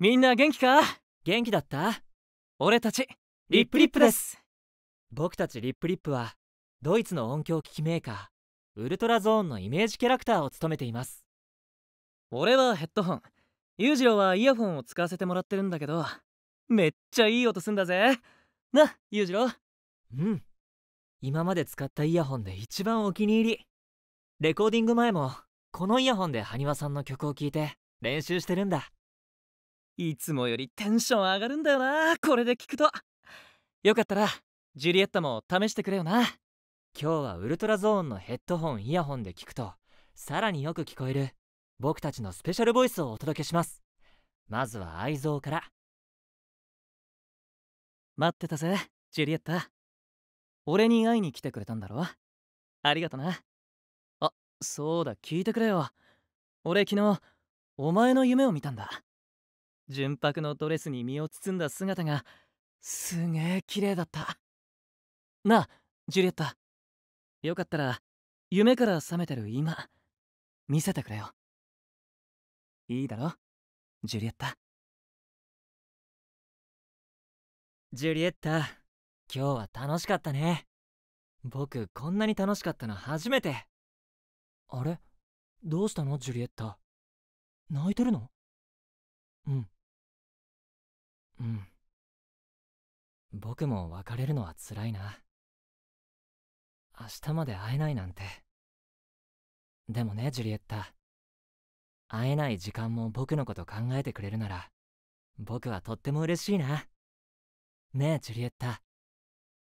みんな元気か元気だった俺たちリップリップです僕たちリップリップはドイツの音響機器メーカーウルトラゾーンのイメージキャラクターを務めています俺はヘッドホン裕次郎はイヤホンを使わせてもらってるんだけどめっちゃいい音すんだぜな裕次郎うん今まで使ったイヤホンで一番お気に入りレコーディング前もこのイヤホンで埴輪さんの曲を聴いて練習してるんだいつもよりテンション上がるんだよなこれで聞くとよかったらジュリエッタも試してくれよな今日はウルトラゾーンのヘッドホンイヤホンで聞くとさらによく聞こえる僕たちのスペシャルボイスをお届けしますまずは愛蔵から待ってたぜジュリエッタ俺に会いに来てくれたんだろありがとなあそうだ聞いてくれよ俺昨日お前の夢を見たんだ純白のドレスに身を包んだ姿がすげえ綺麗だったなあジュリエッタよかったら夢から覚めてる今見せてくれよいいだろジュリエッタジュリエッタ今日は楽しかったね僕こんなに楽しかったの初めてあれどうしたのジュリエッタ泣いてるのうん僕も別れるのは辛いな明日まで会えないなんてでもねジュリエッタ会えない時間も僕のこと考えてくれるなら僕はとっても嬉しいなねえジュリエッタ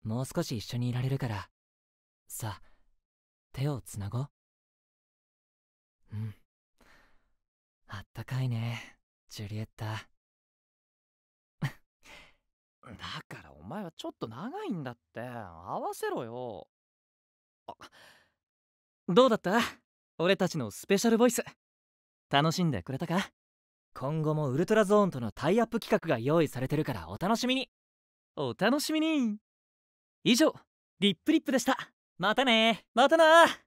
もう少し一緒にいられるからさあ手をつなごううんあったかいねジュリエッタだからお前はちょっと長いんだって合わせろよあどうだった俺たちのスペシャルボイス楽しんでくれたか今後もウルトラゾーンとのタイアップ企画が用意されてるからお楽しみにお楽しみに以上リップリップでしたまたねまたな